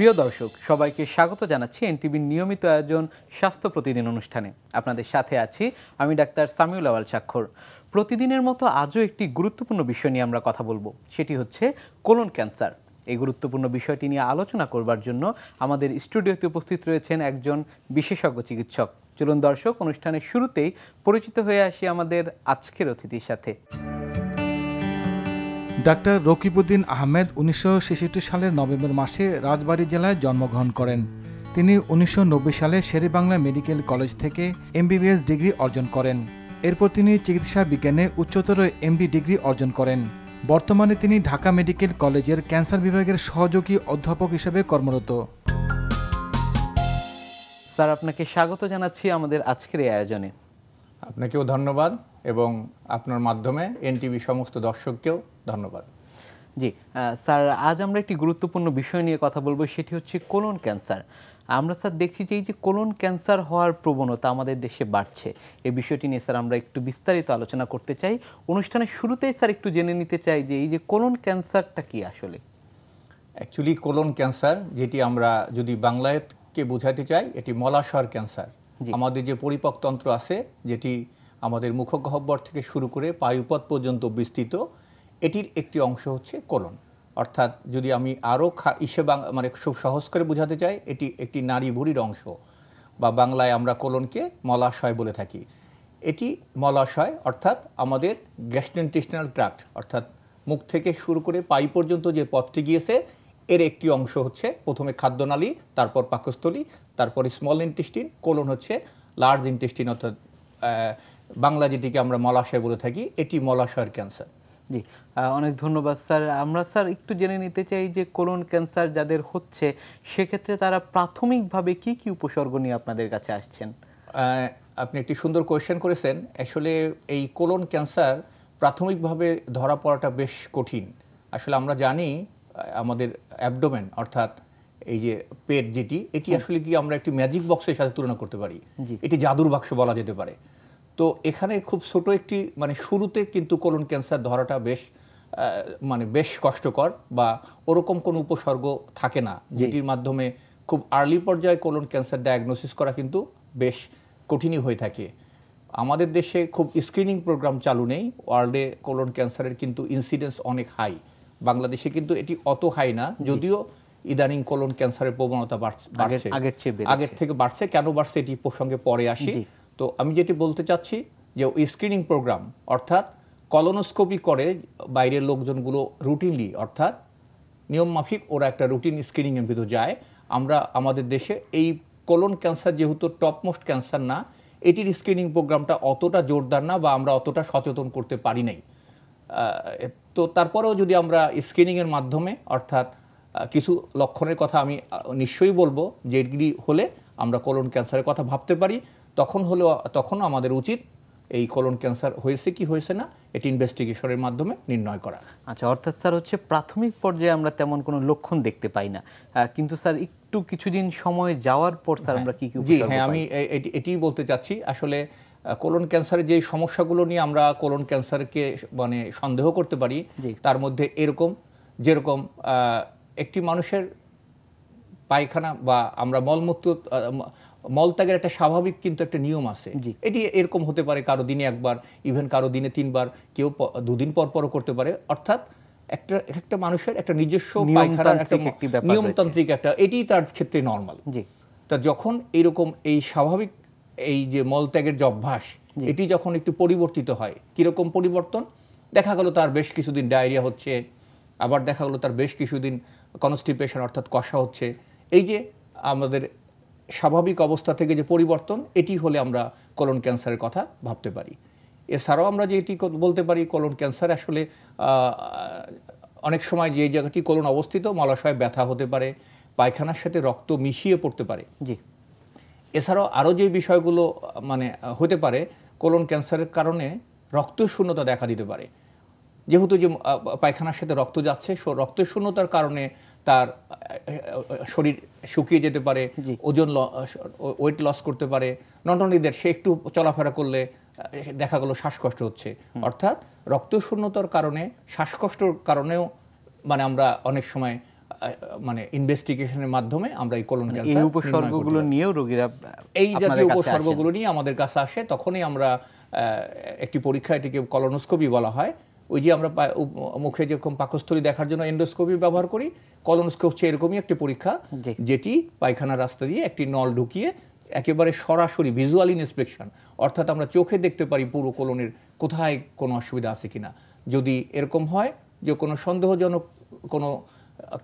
প্রিয় দর্শক সবাইকে স্বাগত জানাচ্ছি এনটিভির নিয়মিত আয়োজন স্বাস্থ্য প্রতিদিন অনুষ্ঠানে আপনাদের সাথে আছি আমি ডাক্তার সামিউল আওয়াল স্বাক্ষর প্রতিদিনের মতো আজও একটি গুরুত্বপূর্ণ বিষয় নিয়ে আমরা কথা বলবো সেটি হচ্ছে কোলন ক্যান্সার এই গুরুত্বপূর্ণ বিষয়টি নিয়ে আলোচনা করবার জন্য আমাদের স্টুডিওতে উপস্থিত রয়েছেন একজন বিশেষজ্ঞ চিকিৎসক চলুন দর্শক অনুষ্ঠানের শুরুতেই পরিচিত হয়ে আসি আমাদের আজকের অতিথির সাথে ডাক্তার রকিবউদ্দিন আহমেদ উনিশশো সালের নভেম্বর মাসে রাজবাড়ি জেলায় জন্মগ্রহণ করেন তিনি উনিশশো সালে শেরেবাংলা মেডিকেল কলেজ থেকে এমবিবিএস ডিগ্রি অর্জন করেন এরপর তিনি চিকিৎসা বিজ্ঞানে উচ্চতর এমডি ডিগ্রি অর্জন করেন বর্তমানে তিনি ঢাকা মেডিকেল কলেজের ক্যান্সার বিভাগের সহযোগী অধ্যাপক হিসেবে কর্মরত স্যার আপনাকে স্বাগত জানাচ্ছি আমাদের আজকের এই আয়োজনে আপনাকেও ধন্যবাদ এবং আপনার মাধ্যমে এনটিভি সমস্ত দর্শককেও ধন্যবাদ জি স্যার আজ আমরা একটি গুরুত্বপূর্ণ বিষয় নিয়ে কথা বলবো সেটি হচ্ছে কোলন ক্যান্সার আমরা স্যার দেখছি যে এই যে কোলন ক্যান্সার হওয়ার প্রবণতা আমাদের দেশে বাড়ছে এই বিষয়টি নিয়ে স্যার আমরা একটু বিস্তারিত আলোচনা করতে চাই অনুষ্ঠানের শুরুতেই স্যার একটু জেনে নিতে চাই যে এই যে কোলন ক্যান্সারটা কি আসলে অ্যাকচুয়ালি কোলন ক্যান্সার যেটি আমরা যদি বাংলায়কে বোঝাতে চাই এটি মলাশয়ের ক্যান্সার আমাদের যে পরিপাকতন্ত্র আছে যেটি আমাদের মুখগহ্বর থেকে শুরু করে পায়ুপথ পর্যন্ত বিস্তৃত এটির একটি অংশ হচ্ছে কোলন অর্থাৎ যদি আমি আরও ইসে মানে খুব সহজ করে বোঝাতে চাই এটি একটি নারী ভুরির অংশ বা বাংলায় আমরা কোলনকে মলাশয় বলে থাকি এটি মলাশয় অর্থাৎ আমাদের গ্যাস্ট্রেন্টিস্টনাল ট্রাক্ট অর্থাৎ মুখ থেকে শুরু করে পাই পর্যন্ত যে পথটি গিয়েছে এর একটি অংশ হচ্ছে প্রথমে খাদ্যনালী তারপর পাকস্থলী তারপর স্মল ইন্টেস্টিন কোলন হচ্ছে লার্জ ইন্টেস্টিন অর্থাৎ বাংলা যেটিকে আমরা মলাশয় বলে থাকি এটি মলাশয়ের ক্যান্সার জি অনেক ধন্যবাদ স্যার আমরা স্যার একটু জেনে নিতে চাই যে কোলন ক্যান্সার যাদের হচ্ছে সেক্ষেত্রে তারা প্রাথমিকভাবে কি কি উপসর্গ নিয়ে আপনাদের কাছে আসছেন আপনি একটি সুন্দর কোয়েশ্চেন করেছেন আসলে এই কোলন ক্যান্সার প্রাথমিকভাবে ধরা পড়াটা বেশ কঠিন আসলে আমরা জানি আমাদের অ্যাবডোমেন অর্থাৎ এই যে পেট যেটি এটি আসলে কি আমরা একটি ম্যাজিক বক্সের সাথে তুলনা করতে পারি এটি জাদুর বাক্স বলা যেতে পারে তো এখানে খুব ছোট একটি মানে শুরুতে কিন্তু কোলন ক্যান্সার ধরাটা বেশ মানে বেশ কষ্টকর বা ওরকম কোনো উপসর্গ থাকে না যেটির মাধ্যমে খুব আর্লি পর্যায়ে কোলন ক্যান্সার ডায়াগনোসিস করা কিন্তু বেশ কঠিনই হয়ে থাকে আমাদের দেশে খুব স্ক্রিনিং প্রোগ্রাম চালু নেই ওয়ার্ল্ডে কোলন ক্যান্সারের কিন্তু ইনসিডেন্স অনেক হাই বাংলাদেশে কিন্তু এটি অত হাই না যদিও ইদানিং কোলন ক্যান্সারের প্রবণতা বাড়ছে আগের থেকে বাড়ছে কেন বাড়ছে এটি প্রসঙ্গে পরে আসি তো আমি যেটি বলতে চাচ্ছি যে স্ক্রিনিং প্রোগ্রাম অর্থাৎ কলনোস্কোপি করে বাইরের লোকজনগুলো রুটিনলি অর্থাৎ নিয়মমাফিক ওরা একটা রুটিন স্ক্রিনিংয়ের ভিতর যায় আমরা আমাদের দেশে এই কলন ক্যান্সার যেহেতু টপমোস্ট ক্যান্সার না এটির স্ক্রিনিং প্রোগ্রামটা অতটা জোরদার না বা আমরা অতটা সচেতন করতে পারি নাই তো তারপরেও যদি আমরা স্ক্রিনিংয়ের মাধ্যমে অর্থাৎ কিছু লক্ষণের কথা আমি নিশ্চয়ই বলবো যে এগুলি হলে আমরা কলন ক্যান্সারের কথা ভাবতে পারি তখন হলেও তখনও আমাদের উচিত এই কলন ক্যান্সার হয়েছে কি হয়েছে না এটি ইনভেস্টিগেশনের মাধ্যমে নির্ণয় করা আচ্ছা অর্থাৎ স্যার হচ্ছে প্রাথমিক পর্যায়ে আমরা তেমন কোনো লক্ষণ দেখতে পাই না কিন্তু স্যার একটু কিছুদিন সময় যাওয়ার পর স্যার হ্যাঁ। আমরা কি কি জি হ্যাঁ আমি এটি বলতে চাচ্ছি আসলে কোলন ক্যান্সারের যে সমস্যাগুলো নিয়ে আমরা কোলন ক্যান্সারকে মানে সন্দেহ করতে পারি তার মধ্যে এরকম যেরকম একটি মানুষের পায়খানা বা আমরা মলমূত্র মলত্যাগের একটা স্বাভাবিক কিন্তু একটা নিয়ম আছে এটি এরকম হতে পারে কারো দিনে একবার ইভেন কারো দিনে তিনবার কেউ দুদিন পর পরও করতে পারে অর্থাৎ একটা একটা মানুষের একটা নিজস্ব পায়খানার একটা নিয়মতান্ত্রিক একটা এটি তার ক্ষেত্রে নর্মাল তা যখন এরকম এই স্বাভাবিক এই যে মলত্যাগের যে অভ্যাস এটি যখন একটু পরিবর্তিত হয় কীরকম পরিবর্তন দেখা গেল তার বেশ কিছুদিন ডায়রিয়া হচ্ছে আবার দেখা গেলো তার বেশ কিছুদিন কনস্টিপেশন অর্থাৎ কষা হচ্ছে এই যে আমাদের স্বাভাবিক অবস্থা থেকে যে পরিবর্তন এটি হলে আমরা কলন ক্যান্সারের কথা ভাবতে পারি এছাড়াও আমরা যে এটি বলতে পারি কলন ক্যান্সার আসলে অনেক সময় যে জায়গাটি কোলন অবস্থিত মলাশয় ব্যথা হতে পারে পায়খানার সাথে রক্ত মিশিয়ে পড়তে পারে জি এছাড়াও আরও যে বিষয়গুলো মানে হতে পারে কোলন ক্যান্সারের কারণে রক্ত শূন্যতা দেখা দিতে পারে যেহেতু যে পায়খানার সাথে রক্ত যাচ্ছে রক্ত শূন্যতার কারণে তার শরীর শুকিয়ে যেতে পারে ওজন ওয়েট লস করতে পারে নট অনলি সে একটু চলাফেরা করলে দেখা গেলো শ্বাসকষ্ট হচ্ছে অর্থাৎ রক্ত শূন্যতার কারণে শ্বাসকষ্টর কারণেও মানে আমরা অনেক সময় মানে ইনভেস্টিগেশনের মাধ্যমে আমরা এই কোলন ক্যান্সার এই উপসর্গগুলো নিয়েও রোগীরা এই জাতীয় উপসর্গগুলো নিয়ে আমাদের কাছে আসে তখনই আমরা একটি পরীক্ষা এটিকে কলনোস্কোপি বলা হয় ওই যে আমরা মুখে যেরকম পাকস্থলী দেখার জন্য এন্ডোস্কোপি ব্যবহার করি কলনোস্কোপ হচ্ছে এরকমই একটি পরীক্ষা যেটি পায়খানা রাস্তা দিয়ে একটি নল ঢুকিয়ে একেবারে সরাসরি ভিজুয়াল ইনস্পেকশন অর্থাৎ আমরা চোখে দেখতে পারি পুরো কলনের কোথায় কোনো অসুবিধা আছে কিনা যদি এরকম হয় যে কোনো সন্দেহজনক কোনো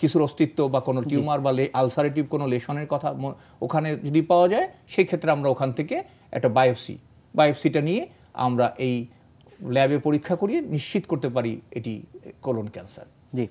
কিছুর অস্তিত্ব বা কোনো টিউমার বা আলসারেটিভ কোনো লেশনের কথা ওখানে যদি পাওয়া যায় সেই ক্ষেত্রে আমরা ওখান থেকে একটা বায়োপসি বায়োপসিটা নিয়ে আমরা এই ল্যাবে পরীক্ষা করিয়ে নিশ্চিত করতে পারি এটি কোলন ক্যান্সার জি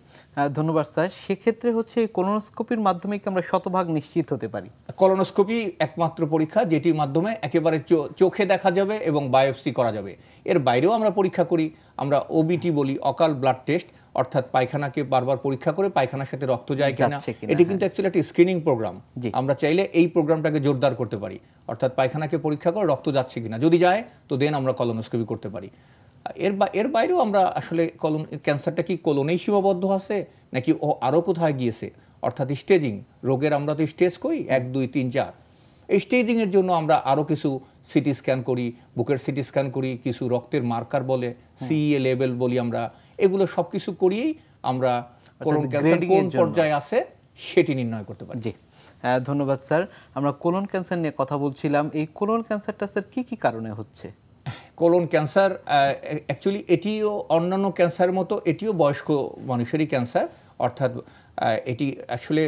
ধন্যবাদ স্যার সেক্ষেত্রে হচ্ছে কলোনোস্কোপির মাধ্যমে কি আমরা শতভাগ নিশ্চিত হতে পারি কলোনোস্কোপি একমাত্র পরীক্ষা যেটির মাধ্যমে একেবারে চোখে দেখা যাবে এবং বায়োপসি করা যাবে এর বাইরেও আমরা পরীক্ষা করি আমরা ওবিটি বলি অকাল ব্লাড টেস্ট অর্থাৎ পায়খানাকে বারবার পরীক্ষা করে পায়খানার সাথে রক্ত যায় কিনা এটি কিন্তু অ্যাকচুয়ালি একটা স্ক্রিনিং প্রোগ্রাম আমরা চাইলে এই প্রোগ্রামটাকে জোরদার করতে পারি অর্থাৎ পায়খানাকে পরীক্ষা করে রক্ত যাচ্ছে কিনা যদি যায় তো দেন আমরা কলোনোস্কোপি করতে পারি এর এর বাইরেও আমরা আসলে কলন ক্যান্সারটা কি কলনেই সীমাবদ্ধ আছে নাকি ও আরও কোথায় গিয়েছে অর্থাৎ স্টেজিং রোগের আমরা তো স্টেজ করি এক দুই তিন চার এই স্টেজিংয়ের জন্য আমরা আরও কিছু সিটি স্ক্যান করি বুকের সিটি স্ক্যান করি কিছু রক্তের মার্কার বলে সিইএ হ্যাঁ। লেভেল e বলি আমরা এগুলো সব কিছু করিয়েই আমরা কোলন ক্যান্সার কোন পর্যায়ে আছে সেটি নির্ণয় করতে পারি জি হ্যাঁ, ধন্যবাদ স্যার আমরা কোলন ক্যান্সার নিয়ে কথা বলছিলাম এই কোলন ক্যান্সারটা স্যার কি কি কারণে হচ্ছে কোলন ক্যান্সার অ্যাকচুয়ালি এটিও অন্যান্য ক্যান্সার মতো এটিও বয়স্ক মানুষেরই ক্যান্সার অর্থাৎ এটি অ্যাকচুয়ালি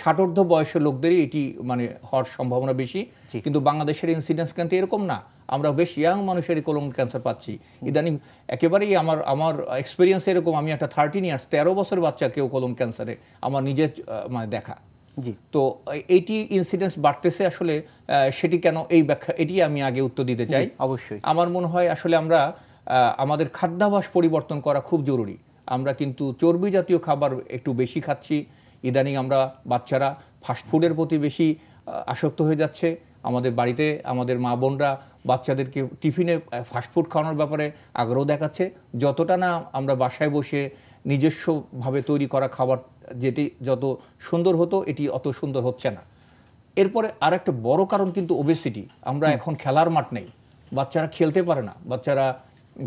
ষাটোর্ধ বয়সের লোকদেরই এটি মানে হওয়ার সম্ভাবনা বেশি কিন্তু বাংলাদেশের ইনসিডেন্স কিন্তু এরকম না আমরা বেশ ইয়াং মানুষের কোলন ক্যান্সার পাচ্ছি ইদানিং একেবারেই আমার আমার এক্সপিরিয়েন্স এরকম আমি একটা থার্টিন ইয়ার্স তেরো বছর বাচ্চা কেউ কোলন ক্যান্সারে আমার নিজের মানে দেখা জি তো এইটি ইনসিডেন্স বাড়তেছে আসলে সেটি কেন এই ব্যাখ্যা এটি আমি আগে উত্তর দিতে চাই অবশ্যই আমার মনে হয় আসলে আমরা আমাদের খাদ্যাভাস পরিবর্তন করা খুব জরুরি আমরা কিন্তু চর্বি জাতীয় খাবার একটু বেশি খাচ্ছি ইদানিং আমরা বাচ্চারা ফাস্টফুডের প্রতি বেশি আসক্ত হয়ে যাচ্ছে আমাদের বাড়িতে আমাদের মা বোনরা বাচ্চাদেরকে টিফিনে ফাস্টফুড খাওয়ানোর ব্যাপারে আগ্রহ দেখাচ্ছে যতটা না আমরা বাসায় বসে নিজস্বভাবে তৈরি করা খাবার যেটি যত সুন্দর হতো এটি অত সুন্দর হচ্ছে না এরপরে আর একটা বড় কারণ কিন্তু ওবেসিটি আমরা এখন খেলার মাঠ নেই বাচ্চারা খেলতে পারে না বাচ্চারা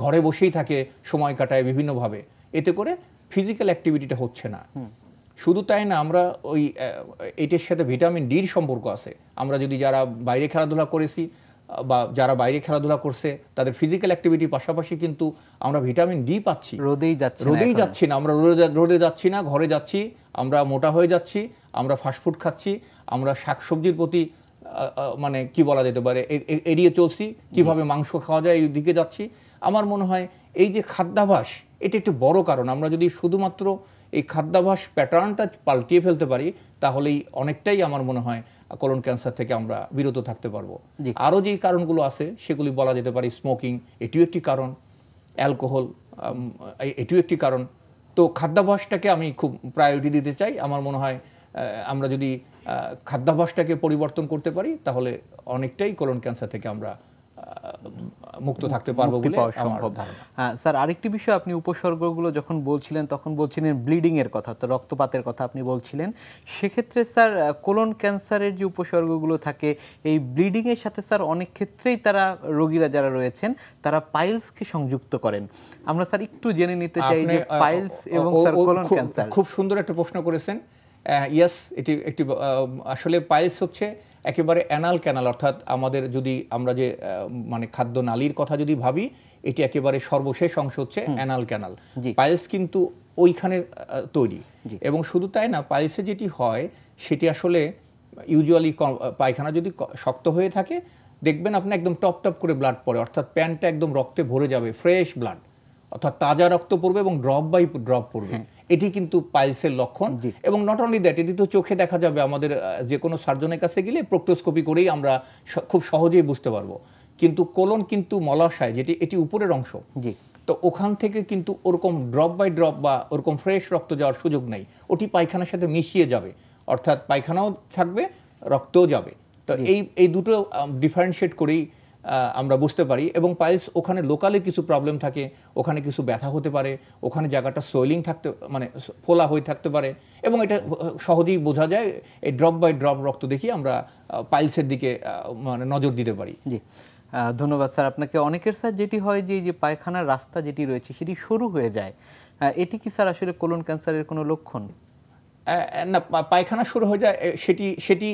ঘরে বসেই থাকে সময় কাটায় বিভিন্নভাবে এতে করে ফিজিক্যাল অ্যাক্টিভিটিটা হচ্ছে না শুধু তাই না আমরা ওই এটির সাথে ভিটামিন ডির সম্পর্ক আছে আমরা যদি যারা বাইরে খেলাধুলা করেছি বা যারা বাইরে খেলাধুলা করছে তাদের ফিজিক্যাল অ্যাক্টিভিটির পাশাপাশি কিন্তু আমরা ভিটামিন ডি পাচ্ছি রোদেই যাচ্ছি রোদেই যাচ্ছি না আমরা রোদে রোদে যাচ্ছি না ঘরে যাচ্ছি আমরা মোটা হয়ে যাচ্ছি আমরা ফাস্টফুড খাচ্ছি আমরা শাকসবজির প্রতি মানে কি বলা যেতে পারে এড়িয়ে চলছি কিভাবে মাংস খাওয়া যায় এই দিকে যাচ্ছি আমার মনে হয় এই যে খাদ্যাভাস এটা একটি বড় কারণ আমরা যদি শুধুমাত্র এই খাদ্যাভাস প্যাটার্নটা পাল্টিয়ে ফেলতে পারি তাহলেই অনেকটাই আমার মনে হয় কলন ক্যান্সার থেকে আমরা বিরত থাকতে পারবো আরও যে কারণগুলো আছে সেগুলি বলা যেতে পারে স্মোকিং এটিও একটি কারণ অ্যালকোহল এটিও একটি কারণ তো খাদ্যাভ্যাসটাকে আমি খুব প্রায়োরিটি দিতে চাই আমার মনে হয় আমরা যদি খাদ্যাভ্যাসটাকে পরিবর্তন করতে পারি তাহলে অনেকটাই কোলন ক্যান্সার থেকে আমরা মুক্ত থাকতে পারবো বলে সম্ভব হ্যাঁ স্যার আরেকটি বিষয় আপনি উপসর্গগুলো যখন বলছিলেন তখন বলছিলেন ব্লিডিং এর কথা তো রক্তপাতের কথা আপনি বলছিলেন সেক্ষেত্রে স্যার কোলন ক্যান্সারের যে উপসর্গগুলো থাকে এই ব্লিডিং এর সাথে স্যার অনেক ক্ষেত্রেই তারা রোগীরা যারা রয়েছেন তারা পাইলসকে সংযুক্ত করেন আমরা স্যার একটু জেনে নিতে চাই যে পাইলস এবং স্যার কোলন ক্যান্সার খুব সুন্দর একটা প্রশ্ন করেছেন ইয়াস এটি একটি আসলে পায়েস হচ্ছে একেবারে অ্যানাল ক্যানাল অর্থাৎ আমাদের যদি আমরা যে মানে খাদ্য নালীর কথা যদি ভাবি এটি একেবারে সর্বশেষ অংশ হচ্ছে অ্যানাল ক্যানাল পায়েস কিন্তু ওইখানে তৈরি এবং শুধু তাই না পায়েসে যেটি হয় সেটি আসলে ইউজুয়ালি পায়খানা যদি শক্ত হয়ে থাকে দেখবেন আপনি একদম টপ টপ করে ব্লাড পড়ে অর্থাৎ প্যান্টটা একদম রক্তে ভরে যাবে ফ্রেশ ব্লাড অর্থাৎ তাজা রক্ত পড়বে এবং ড্রপ বাই ড্রপ পড়বে হ্যাঁ। এটি কিন্তু পাইলসের লক্ষণ এবং নট অনলি দ্যাট এটি তো চোখে দেখা যাবে আমাদের যে কোনো সার্জনের কাছে গেলে প্রোক্টোস্কোপি করেই আমরা খুব সহজেই বুঝতে পারবো কিন্তু কোলন কিন্তু মলাশয় যেটি এটি উপরের অংশ জি তো ওখান থেকে কিন্তু ওরকম ড্রপ বাই ড্রপ বা ওরকম ফ্রেশ রক্ত যাওয়ার সুযোগ নেই ওটি পায়খানার সাথে মিশিয়ে যাবে অর্থাৎ পায়খানাও থাকবে রক্তও যাবে তো এই এই দুটো ডিফারেন্সিয়েট করেই আমরা বুঝতে পারি এবং পাইলস ওখানে লোকালে কিছু প্রবলেম থাকে ওখানে কিছু ব্যথা হতে পারে ওখানে জায়গাটা সোয়েলিং থাকতে মানে ফোলা হয়ে থাকতে পারে এবং এটা সহজেই বোঝা যায় এই ড্রপ বাই ড্রপ রক্ত দেখিয়ে আমরা পাইলসের দিকে মানে নজর দিতে পারি জি ধন্যবাদ স্যার আপনাকে অনেকের স্যার যেটি হয় যে যে পায়খানার রাস্তা যেটি রয়েছে সেটি সরু হয়ে যায় এটি কি স্যার আসলে কোলন ক্যান্সারের কোনো লক্ষণ না পায়খানা শুরু হয়ে যায় সেটি সেটি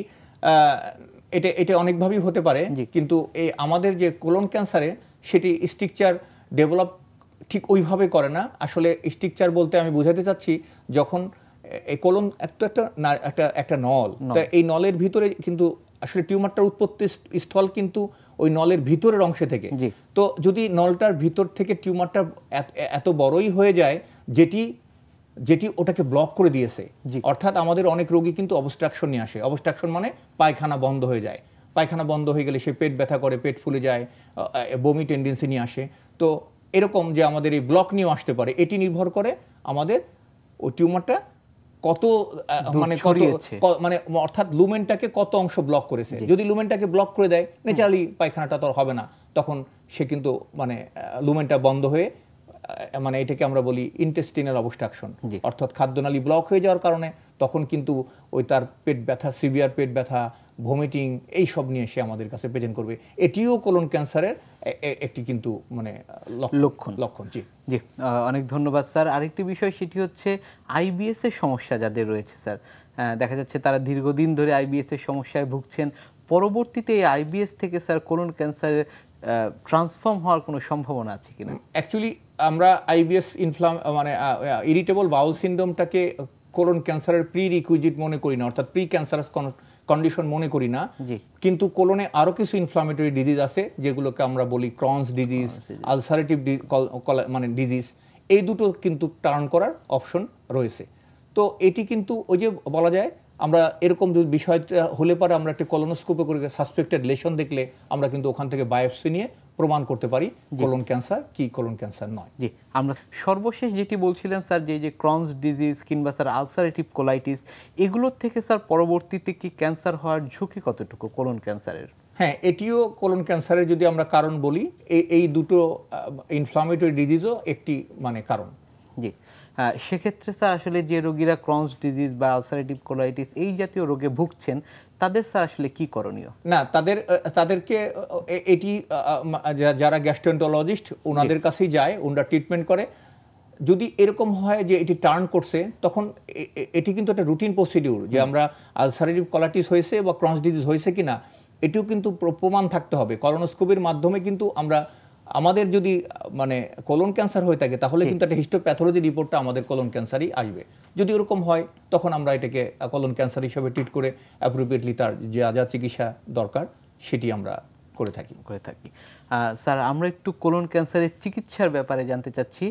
এটা এটা অনেকভাবেই হতে পারে কিন্তু এই আমাদের যে কোলন ক্যান্সারে সেটি স্ট্রিকচার ডেভেলপ ঠিক ওইভাবে করে না আসলে স্ট্রিকচার বলতে আমি বোঝাতে চাচ্ছি যখন এই কোলন একটা একটা একটা একটা নল তা এই নলের ভিতরে কিন্তু আসলে টিউমারটার উৎপত্তি স্থল কিন্তু ওই নলের ভিতরের অংশে থেকে তো যদি নলটার ভিতর থেকে টিউমারটা এত বড়ই হয়ে যায় যেটি যেটি ওটাকে ব্লক করে দিয়েছে অর্থাৎ আমাদের অনেক রোগী কিন্তু অবস্ট্রাকশন নিয়ে আসে অবস্ট্রাকশন মানে পায়খানা বন্ধ হয়ে যায় পায়খানা বন্ধ হয়ে গেলে সে পেট ব্যথা করে পেট ফুলে যায় বমি টেন্ডেন্সি নিয়ে আসে তো এরকম যে আমাদের এই ব্লক নিয়েও আসতে পারে এটি নির্ভর করে আমাদের ও টিউমারটা কত মানে কত মানে অর্থাৎ লুমেনটাকে কত অংশ ব্লক করেছে যদি লুমেনটাকে ব্লক করে দেয় ন্যাচারালি পায়খানাটা তো হবে না তখন সে কিন্তু মানে লুমেনটা বন্ধ হয়ে মানে এটাকে আমরা বলি ইন্টেস্টিনের অবস্ট্রাকশন অর্থাৎ খাদ্যনালী ব্লক হয়ে যাওয়ার কারণে তখন কিন্তু ওই তার পেট ব্যথা সিভিয়ার পেট ব্যথা ভমিটিং এই সব নিয়ে এসে আমাদের কাছে প্রেজেন্ট করবে এটিও কোলন ক্যান্সারের একটি কিন্তু মানে লক্ষণ লক্ষণ জি জি অনেক ধন্যবাদ স্যার আরেকটি বিষয় সেটি হচ্ছে আইবিএস এর সমস্যা যাদের রয়েছে স্যার দেখা যাচ্ছে তারা দীর্ঘদিন ধরে আইবিএস এর সমস্যায় ভুগছেন পরবর্তীতে এই আইবিএস থেকে স্যার কোলন ক্যান্সারের ট্রান্সফর্ম হওয়ার কোনো সম্ভাবনা আছে কিনা অ্যাকচুয়ালি আমরা আইবিএস ইনফ্লাম মানে ইরিটেবল বাউল সিন্ড্রোমটাকে কোলন ক্যান্সারের প্রি রিকুইজিট মনে করি না অর্থাৎ প্রি ক্যান্সারাস কন্ডিশন মনে করি না কিন্তু কোলনে আরও কিছু ইনফ্লামেটরি ডিজিজ আছে যেগুলোকে আমরা বলি ক্রন্স ডিজিজ আলসারেটিভ মানে ডিজিজ এই দুটো কিন্তু টার্ন করার অপশন রয়েছে তো এটি কিন্তু ওই যে বলা যায় আমরা এরকম যদি বিষয়টা হলে পরে আমরা একটি কলোনোস্কোপে করে সাসপেক্টেড লেশন দেখলে আমরা কিন্তু ওখান থেকে বায়োপসি নিয়ে প্রমাণ করতে পারি কলন ক্যান্সার কি কোলন ক্যান্সার নয় জি আমরা সর্বশেষ যেটি বলছিলেন স্যার যে যে ক্রনস ডিজিজ কিংবা স্যার আলসারেটিভ কোলাইটিস এগুলোর থেকে স্যার পরবর্তীতে কি ক্যান্সার হওয়ার ঝুঁকি কতটুকু কলন ক্যান্সারের হ্যাঁ এটিও কোলন ক্যান্সারের যদি আমরা কারণ বলি এই দুটো ইনফ্লামেটরি ডিজিজও একটি মানে কারণ জি সেক্ষেত্রে স্যার আসলে যে রোগীরা ক্রন্স ডিজিজ বা আলসারেটিভ কোলাইটিস এই জাতীয় রোগে ভুগছেন তাদের স্যার আসলে কি করণীয় না তাদের তাদেরকে এটি যারা গ্যাস্ট্রেন্টোলজিস্ট ওনাদের কাছেই যায় ওনারা ট্রিটমেন্ট করে যদি এরকম হয় যে এটি টার্ন করছে তখন এটি কিন্তু একটা রুটিন প্রসিডিউর যে আমরা আলসারেটিভ কোলাইটিস হয়েছে বা ক্রন্স ডিজিজ হয়েছে কি না এটিও কিন্তু প্রমাণ থাকতে হবে করোনোস্কোপির মাধ্যমে কিন্তু আমরা আমাদের যদি মানে কলন ক্যান্সার হয়ে থাকে তাহলে কিন্তু একটা হিস্টোপ্যাথোলজি রিপোর্টটা আমাদের কলন ক্যান্সারই আসবে যদি ওরকম হয় তখন আমরা এটাকে কলন ক্যান্সার হিসেবে ট্রিট করে অ্যাপ্রোপ্রিয়েটলি তার যা যা চিকিৎসা দরকার সেটি আমরা করে থাকি করে থাকি স্যার আমরা একটু কোলন ক্যান্সারের চিকিৎসার ব্যাপারে জানতে চাচ্ছি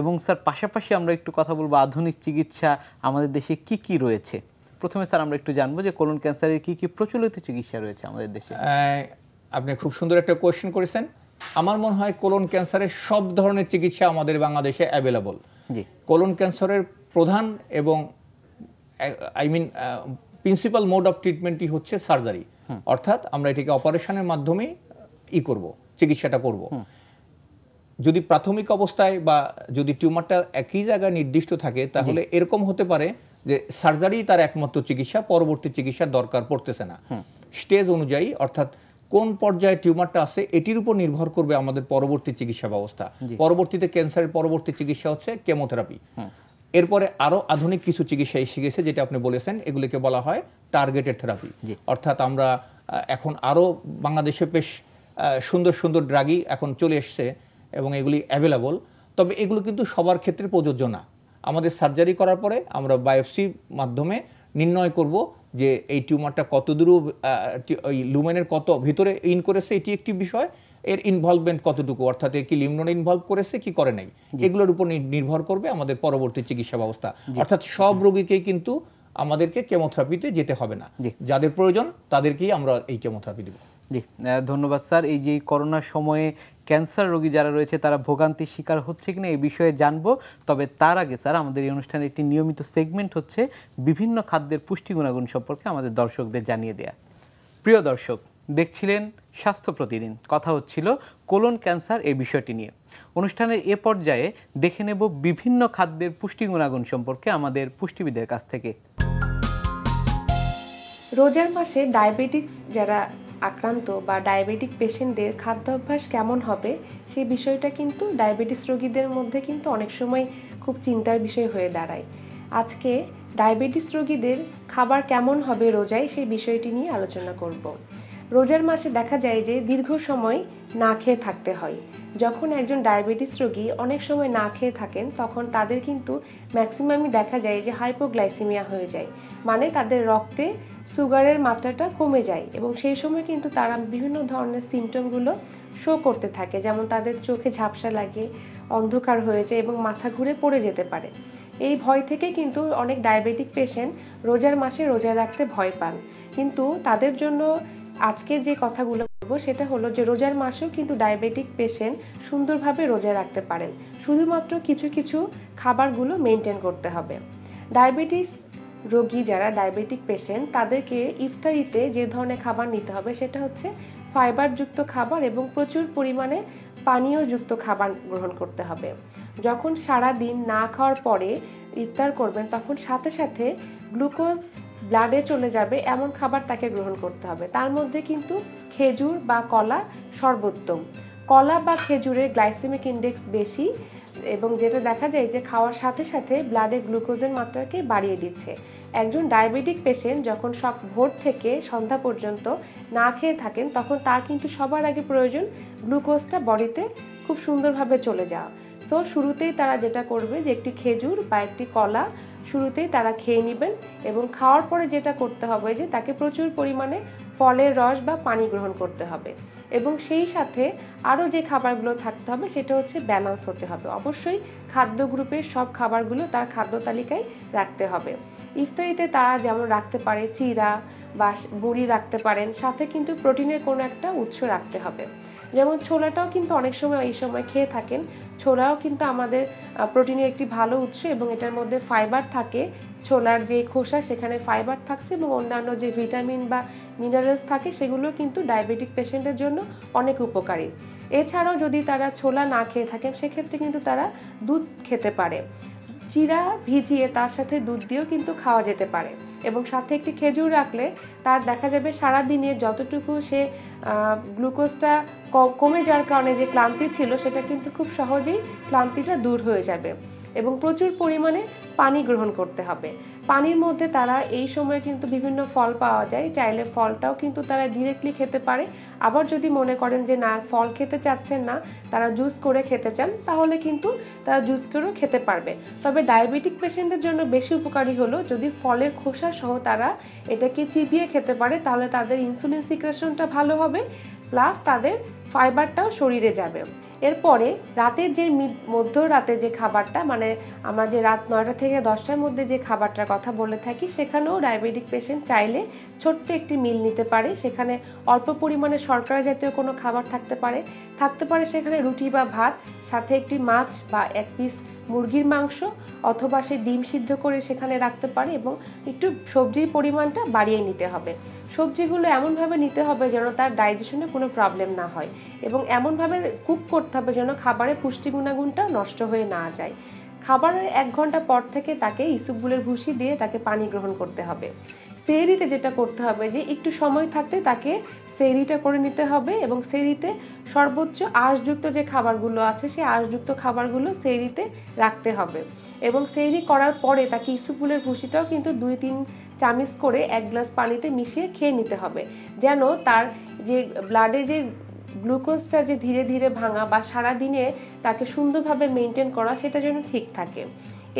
এবং স্যার পাশাপাশি আমরা একটু কথা বলবো আধুনিক চিকিৎসা আমাদের দেশে কি কি রয়েছে প্রথমে স্যার আমরা একটু জানবো যে কোলন ক্যান্সারের কি কি প্রচলিত চিকিৎসা রয়েছে আমাদের দেশে আপনি খুব সুন্দর একটা কোয়েশ্চেন করেছেন আমার মনে হয় কোলন ক্যান্সারের সব ধরনের চিকিৎসা আমাদের বাংলাদেশে অ্যাভেলেবল কোলন ক্যান্সারের প্রধান এবং I mean principal mode of ট্রিটমেন্টই হচ্ছে সার্জারি অর্থাৎ আমরা এটিকে অপারেশনের মাধ্যমে ই করব চিকিৎসাটা করব যদি প্রাথমিক অবস্থায় বা যদি টিউমারটা একই জায়গায় নির্দিষ্ট থাকে তাহলে এরকম হতে পারে যে সার্জারি তার একমাত্র চিকিৎসা পরবর্তী চিকিৎসার দরকার পড়তেছে না স্টেজ অনুযায়ী অর্থাৎ কোন পর্যায়ে টিউমারটা আছে এটির উপর নির্ভর করবে আমাদের পরবর্তী চিকিৎসা ব্যবস্থা পরবর্তীতে ক্যান্সারের পরবর্তী চিকিৎসা হচ্ছে কেমোথেরাপি এরপরে আরও আধুনিক কিছু চিকিৎসা এসে গেছে যেটা আপনি বলেছেন এগুলিকে বলা হয় টার্গেটেড থেরাপি অর্থাৎ আমরা এখন আরও বাংলাদেশে বেশ সুন্দর সুন্দর ড্রাগই এখন চলে এসছে এবং এগুলি অ্যাভেলেবল তবে এগুলো কিন্তু সবার ক্ষেত্রে প্রযোজ্য না আমাদের সার্জারি করার পরে আমরা বায়োপসির মাধ্যমে নির্ণয় করব যে এই টিউমারটা কতদূর লুমেনের কত ভিতরে ইন করেছে এটি একটি বিষয় এর ইনভলভমেন্ট কতটুকু অর্থাৎ কি লিমনোড ইনভলভ করেছে কি করে নাই এগুলোর উপর নির্ভর করবে আমাদের পরবর্তী চিকিৎসা ব্যবস্থা অর্থাৎ সব রোগীকেই কিন্তু আমাদেরকে কেমোথেরাপিতে যেতে হবে না যাদের প্রয়োজন তাদেরকেই আমরা এই কেমোথেরাপি দেবো জি ধন্যবাদ স্যার এই যে করোনার সময়ে ক্যান্সার রোগী যারা রয়েছে তারা ভোগান্তির শিকার হচ্ছে কিনা এই বিষয়ে জানবো তবে তার আগে স্যার আমাদের এই অনুষ্ঠানে একটি নিয়মিত সেগমেন্ট হচ্ছে বিভিন্ন খাদ্যের পুষ্টি গুণাগুণ সম্পর্কে আমাদের দর্শকদের জানিয়ে দেয়া প্রিয় দর্শক দেখছিলেন স্বাস্থ্য প্রতিদিন কথা হচ্ছিল কোলন ক্যান্সার এই বিষয়টি নিয়ে অনুষ্ঠানের এ পর্যায়ে দেখে নেব বিভিন্ন খাদ্যের পুষ্টি গুণাগুণ সম্পর্কে আমাদের পুষ্টিবিদের কাছ থেকে রোজার মাসে ডায়াবেটিক্স যারা আক্রান্ত বা ডায়াবেটিক পেশেন্টদের খাদ্যাভ্যাস কেমন হবে সেই বিষয়টা কিন্তু ডায়াবেটিস রোগীদের মধ্যে কিন্তু অনেক সময় খুব চিন্তার বিষয় হয়ে দাঁড়ায় আজকে ডায়াবেটিস রোগীদের খাবার কেমন হবে রোজায় সেই বিষয়টি নিয়ে আলোচনা করব রোজার মাসে দেখা যায় যে দীর্ঘ সময় না খেয়ে থাকতে হয় যখন একজন ডায়াবেটিস রোগী অনেক সময় না খেয়ে থাকেন তখন তাদের কিন্তু ম্যাক্সিমামই দেখা যায় যে হাইপোগ্লাইসিমিয়া হয়ে যায় মানে তাদের রক্তে সুগারের মাত্রাটা কমে যায় এবং সেই সময় কিন্তু তারা বিভিন্ন ধরনের সিমটমগুলো শো করতে থাকে যেমন তাদের চোখে ঝাপসা লাগে অন্ধকার হয়ে যায় এবং মাথা ঘুরে পড়ে যেতে পারে এই ভয় থেকে কিন্তু অনেক ডায়াবেটিক পেশেন্ট রোজার মাসে রোজা রাখতে ভয় পান কিন্তু তাদের জন্য আজকের যে কথাগুলো বলবো সেটা হলো যে রোজার মাসেও কিন্তু ডায়াবেটিক পেশেন্ট সুন্দরভাবে রোজা রাখতে পারেন শুধুমাত্র কিছু কিছু খাবারগুলো মেনটেন করতে হবে ডায়াবেটিস রোগী যারা ডায়াবেটিক পেশেন্ট তাদেরকে ইফতারিতে যে ধরনের খাবার নিতে হবে সেটা হচ্ছে ফাইবারযুক্ত খাবার এবং প্রচুর পরিমাণে পানীয়যুক্ত খাবার গ্রহণ করতে হবে যখন সারা দিন না খাওয়ার পরে ইফতার করবেন তখন সাথে সাথে গ্লুকোজ ব্লাডে চলে যাবে এমন খাবার তাকে গ্রহণ করতে হবে তার মধ্যে কিন্তু খেজুর বা কলা সর্বোত্তম কলা বা খেজুরের গ্লাইসেমিক ইন্ডেক্স বেশি এবং যেটা দেখা যায় যে খাওয়ার সাথে সাথে ব্লাডে গ্লুকোজের মাত্রাকে বাড়িয়ে দিচ্ছে একজন ডায়াবেটিক পেশেন্ট যখন সব ভোর থেকে সন্ধ্যা পর্যন্ত না খেয়ে থাকেন তখন তার কিন্তু সবার আগে প্রয়োজন গ্লুকোজটা বডিতে খুব সুন্দরভাবে চলে যাওয়া সো শুরুতেই তারা যেটা করবে যে একটি খেজুর বা একটি কলা শুরুতেই তারা খেয়ে নেবেন এবং খাওয়ার পরে যেটা করতে হবে যে তাকে প্রচুর পরিমাণে ফলের রস বা পানি গ্রহণ করতে হবে এবং সেই সাথে আরও যে খাবারগুলো থাকতে হবে সেটা হচ্ছে ব্যালান্স হতে হবে অবশ্যই খাদ্য গ্রুপের সব খাবারগুলো তার খাদ্য তালিকায় রাখতে হবে ইফতারিতে তারা যেমন রাখতে পারে চিরা বা বুড়ি রাখতে পারেন সাথে কিন্তু প্রোটিনের কোনো একটা উৎস রাখতে হবে যেমন ছোলাটাও কিন্তু অনেক সময় এই সময় খেয়ে থাকেন ছোলাও কিন্তু আমাদের প্রোটিনের একটি ভালো উৎস এবং এটার মধ্যে ফাইবার থাকে ছোলার যে খোসা সেখানে ফাইবার থাকছে এবং অন্যান্য যে ভিটামিন বা মিনারেলস থাকে সেগুলো কিন্তু ডায়াবেটিক পেশেন্টের জন্য অনেক উপকারী এছাড়াও যদি তারা ছোলা না খেয়ে থাকেন সেক্ষেত্রে কিন্তু তারা দুধ খেতে পারে চিরা ভিজিয়ে তার সাথে দুধ দিয়েও কিন্তু খাওয়া যেতে পারে এবং সাথে একটি খেজুর রাখলে তার দেখা যাবে সারা দিনে যতটুকু সে গ্লুকোজটা কমে যাওয়ার কারণে যে ক্লান্তি ছিল সেটা কিন্তু খুব সহজেই ক্লান্তিটা দূর হয়ে যাবে এবং প্রচুর পরিমাণে পানি গ্রহণ করতে হবে পানির মধ্যে তারা এই সময়ে কিন্তু বিভিন্ন ফল পাওয়া যায় চাইলে ফলটাও কিন্তু তারা ডিরেক্টলি খেতে পারে আবার যদি মনে করেন যে না ফল খেতে চাচ্ছেন না তারা জুস করে খেতে চান তাহলে কিন্তু তারা জুস করেও খেতে পারবে তবে ডায়াবেটিক পেশেন্টের জন্য বেশি উপকারী হলো যদি ফলের খোসা সহ তারা এটাকে চিপিয়ে খেতে পারে তাহলে তাদের ইনসুলিন সিক্রেশনটা ভালো হবে প্লাস তাদের ফাইবারটাও শরীরে যাবে এরপরে রাতের যে মধ্য রাতে যে খাবারটা মানে আমরা যে রাত নয়টা থেকে দশটার মধ্যে যে খাবারটার কথা বলে থাকি সেখানেও ডায়াবেটিক পেশেন্ট চাইলে ছোট্ট একটি মিল নিতে পারে সেখানে অল্প পরিমাণে শর্করা জাতীয় কোনো খাবার থাকতে পারে থাকতে পারে সেখানে রুটি বা ভাত সাথে একটি মাছ বা এক পিস মুরগির মাংস অথবা সে ডিম সিদ্ধ করে সেখানে রাখতে পারে এবং একটু সবজির পরিমাণটা বাড়িয়ে নিতে হবে সবজিগুলো এমনভাবে নিতে হবে যেন তার ডাইজেশনে কোনো প্রবলেম না হয় এবং এমনভাবে কুক করতে হবে যেন খাবারের পুষ্টি গুণাগুণটা নষ্ট হয়ে না যায় খাবারের এক ঘন্টা পর থেকে তাকে ইসুপগুলের ভুসি দিয়ে তাকে পানি গ্রহণ করতে হবে সেহরিতে যেটা করতে হবে যে একটু সময় থাকতে তাকে সেরিটা করে নিতে হবে এবং সেরিতে সর্বোচ্চ আঁশযুক্ত যে খাবারগুলো আছে সেই আঁশযুক্ত খাবারগুলো সেরিতে রাখতে হবে এবং সেরি করার পরে তাকে ফুলের ভুসিটাও কিন্তু দুই তিন চামিচ করে এক গ্লাস পানিতে মিশিয়ে খেয়ে নিতে হবে যেন তার যে ব্লাডে যে গ্লুকোজটা যে ধীরে ধীরে ভাঙা বা সারা দিনে তাকে সুন্দরভাবে মেনটেন করা সেটা যেন ঠিক থাকে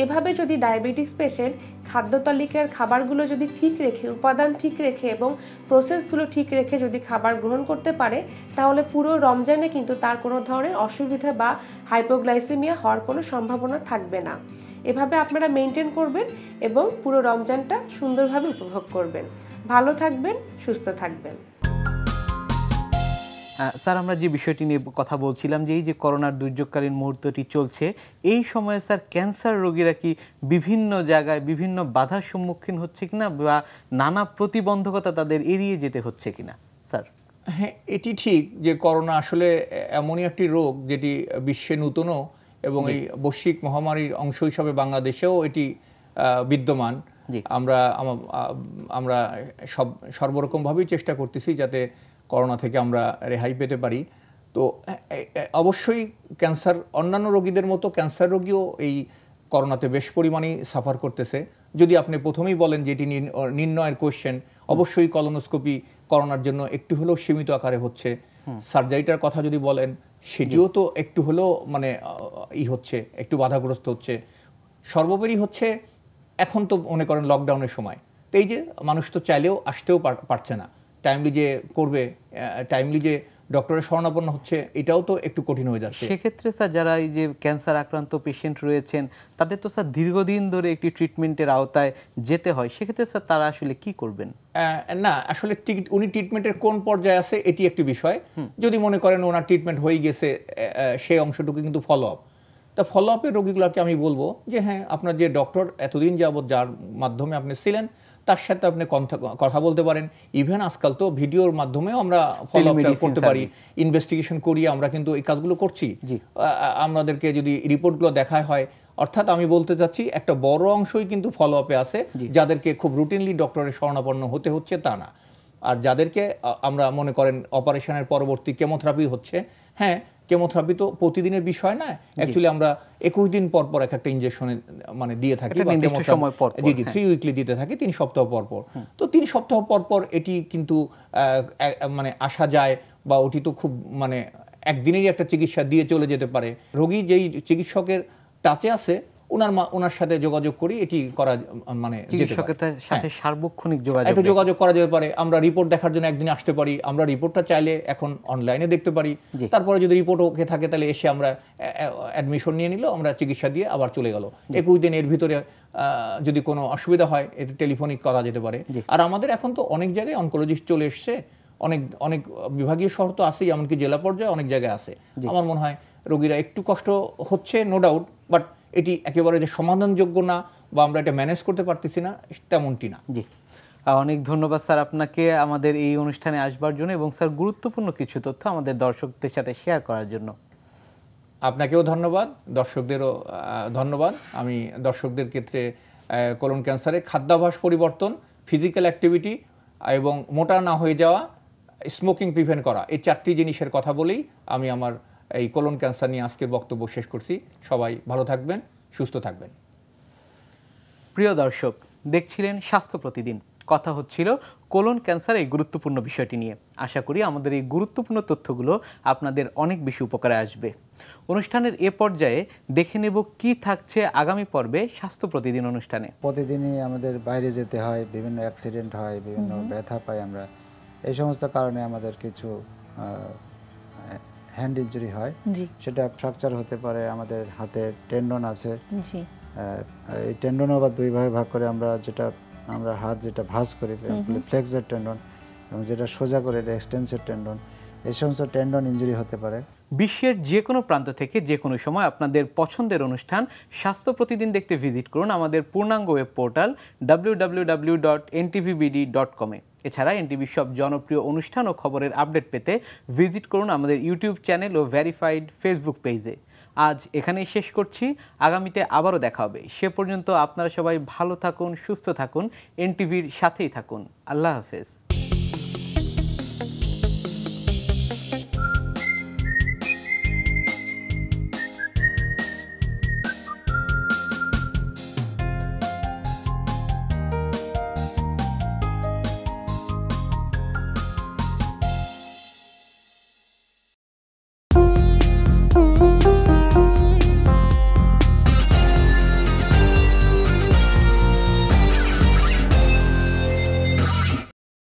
এভাবে যদি ডায়াবেটিক্স পেশেন্ট খাদ্যতালিকার খাবারগুলো যদি ঠিক রেখে উপাদান ঠিক রেখে এবং প্রসেসগুলো ঠিক রেখে যদি খাবার গ্রহণ করতে পারে তাহলে পুরো রমজানে কিন্তু তার কোনো ধরনের অসুবিধা বা হাইপোগ্লাইসিমিয়া হওয়ার কোনো সম্ভাবনা থাকবে না এভাবে আপনারা মেনটেন করবেন এবং পুরো রমজানটা সুন্দরভাবে উপভোগ করবেন ভালো থাকবেন সুস্থ থাকবেন স্যার আমরা যে বিষয়টি নিয়ে কথা বলছিলাম যে এই যে করোনার দুর্যোগকালীন মুহূর্তটি চলছে এই সময়ে স্যার ক্যান্সার রোগীরা কি বিভিন্ন জায়গায় বিভিন্ন বাধার সম্মুখীন হচ্ছে কিনা বা নানা প্রতিবন্ধকতা তাদের এড়িয়ে যেতে হচ্ছে কিনা স্যার হ্যাঁ এটি ঠিক যে করোনা আসলে এমনই একটি রোগ যেটি বিশ্বে নূতনও এবং এই বৈশ্বিক মহামারীর অংশ হিসাবে বাংলাদেশেও এটি বিদ্যমান আমরা আমরা সব সর্বরকমভাবেই চেষ্টা করতেছি যাতে করোনা থেকে আমরা রেহাই পেতে পারি তো অবশ্যই ক্যান্সার অন্যান্য রোগীদের মতো ক্যান্সার রোগীও এই করোনাতে বেশ পরিমাণেই সাফার করতেছে যদি আপনি প্রথমেই বলেন যে এটি নির্ণয়ের কোয়েশ্চেন অবশ্যই কলোনোস্কোপি করোনার জন্য একটু হলেও সীমিত আকারে হচ্ছে সার্জারিটার কথা যদি বলেন সেটিও তো একটু হলেও মানে ই হচ্ছে একটু বাধাগ্রস্ত হচ্ছে সর্বোপরি হচ্ছে এখন তো মনে করেন লকডাউনের সময় তো এই যে মানুষ তো চাইলেও আসতেও পারছে না টাইমলি যে করবে টাইমলি যে ডক্টরের শরণাপন্ন হচ্ছে এটাও তো একটু কঠিন হয়ে যাচ্ছে সেক্ষেত্রে স্যার যারা এই যে ক্যান্সার আক্রান্ত পেশেন্ট রয়েছেন তাদের তো স্যার দীর্ঘদিন ধরে একটি ট্রিটমেন্টের আওতায় যেতে হয় সেক্ষেত্রে স্যার তারা আসলে কি করবেন না আসলে উনি ট্রিটমেন্টের কোন পর্যায়ে আছে এটি একটি বিষয় যদি মনে করেন ওনার ট্রিটমেন্ট হয়ে গেছে সেই অংশটুকু কিন্তু ফলো আপ তা ফলো আপের রোগীগুলোকে আমি বলবো যে হ্যাঁ আপনার যে ডক্টর এতদিন যাবৎ যার মাধ্যমে আপনি ছিলেন তার সাথে আপনি কথা বলতে পারেন ইভেন আজকাল তো ভিডিওর মাধ্যমেও আমরা ফলো করতে পারি ইনভেস্টিগেশন করি আমরা কিন্তু এই কাজগুলো করছি আমাদেরকে যদি রিপোর্টগুলো দেখায় হয় অর্থাৎ আমি বলতে চাচ্ছি একটা বড় অংশই কিন্তু ফলো আপে আছে যাদেরকে খুব রুটিনলি ডক্টরের শরণাপন্ন হতে হচ্ছে তা না আর যাদেরকে আমরা মনে করেন অপারেশনের পরবর্তী কেমোথেরাপি হচ্ছে হ্যাঁ কেমোথেরাপি তো প্রতিদিনের বিষয় না অ্যাকচুয়ালি আমরা একুশ দিন পর পর এক একটা ইঞ্জেকশনে মানে দিয়ে থাকি জি জি থ্রি হ্যাঁ। উইকলি দিতে থাকি তিন সপ্তাহ পর পর তো তিন সপ্তাহ পর পর এটি কিন্তু মানে আসা যায় বা ওটি তো খুব মানে একদিনেরই একটা চিকিৎসা দিয়ে চলে যেতে পারে রোগী যেই চিকিৎসকের টাচে আছে ওনার ওনার সাথে যোগাযোগ করি এটি করা মানে সাথে হ্যাঁ। সার্বক্ষণিক যোগাযোগ যোগাযোগ করা যেতে পারে আমরা রিপোর্ট দেখার জন্য একদিন আসতে পারি আমরা রিপোর্টটা চাইলে এখন অনলাইনে দেখতে পারি তারপরে যদি রিপোর্ট ওকে থাকে তাহলে এসে আমরা অ্যাডমিশন নিয়ে নিল আমরা চিকিৎসা দিয়ে আবার চলে গেল একুশ দিন এর ভিতরে যদি কোনো অসুবিধা হয় এটি টেলিফোনিক করা যেতে পারে আর আমাদের এখন তো অনেক জায়গায় অনকোলজিস্ট চলে এসছে অনেক অনেক বিভাগীয় শহর তো আছেই এমনকি জেলা পর্যায়ে অনেক জায়গায় আছে আমার মনে হয় রোগীরা একটু কষ্ট হচ্ছে নো ডাউট বাট এটি একেবারে যে সমাধানযোগ্য না বা আমরা এটা ম্যানেজ করতে পারতেছি না তেমনটি না জি অনেক ধন্যবাদ স্যার আপনাকে আমাদের এই অনুষ্ঠানে আসবার জন্য এবং স্যার গুরুত্বপূর্ণ কিছু তথ্য আমাদের দর্শকদের সাথে শেয়ার করার জন্য আপনাকেও ধন্যবাদ দর্শকদেরও ধন্যবাদ আমি দর্শকদের ক্ষেত্রে কলন ক্যান্সারে খাদ্যাভ্যাস পরিবর্তন ফিজিক্যাল অ্যাক্টিভিটি এবং মোটা না হয়ে যাওয়া স্মোকিং প্রিভেন্ট করা এই চারটি জিনিসের কথা বলেই আমি আমার এই কলন ক্যান্সার নিয়ে আজকের বক্তব্য শেষ করছি সবাই ভালো থাকবেন সুস্থ থাকবেন প্রিয় দর্শক দেখছিলেন স্বাস্থ্য প্রতিদিন কথা হচ্ছিল কোলন ক্যান্সার এই গুরুত্বপূর্ণ বিষয়টি নিয়ে আশা করি আমাদের এই গুরুত্বপূর্ণ তথ্যগুলো আপনাদের অনেক বেশি উপকারে আসবে অনুষ্ঠানের এ পর্যায়ে দেখে নেব কি থাকছে আগামী পর্বে স্বাস্থ্য প্রতিদিন অনুষ্ঠানে প্রতিদিনই আমাদের বাইরে যেতে হয় বিভিন্ন অ্যাক্সিডেন্ট হয় বিভিন্ন ব্যথা পাই আমরা এই সমস্ত কারণে আমাদের কিছু হ্যান্ড ইঞ্জুরি হয় সেটা ফ্র্যাকচার হতে পারে আমাদের হাতে টেন্ডন আছে এই টেন্ডন আবার দুই ভাগে ভাগ করে আমরা যেটা আমরা হাত যেটা ভাঁজ করি ফ্লেক্সের টেন্ডন এবং যেটা সোজা করে এটা এক্সটেন্সের টেন্ডন এই সমস্ত টেন্ডন ইঞ্জুরি হতে পারে বিশ্বের যে কোনো প্রান্ত থেকে যে কোনো সময় আপনাদের পছন্দের অনুষ্ঠান স্বাস্থ্য প্রতিদিন দেখতে ভিজিট করুন আমাদের পূর্ণাঙ্গ web portal W A dot dot কমে এছাড়া এনটিভির সব জনপ্রিয় অনুষ্ঠান ও খবরের আপডেট পেতে ভিজিট করুন আমাদের ইউটিউব চ্যানেল ও ভ্যারিফাইড ফেসবুক পেজে আজ এখানেই শেষ করছি আগামীতে আবারও দেখা হবে সে পর্যন্ত আপনারা সবাই ভালো থাকুন সুস্থ থাকুন এনটিভির সাথেই থাকুন আল্লাহ হাফেজ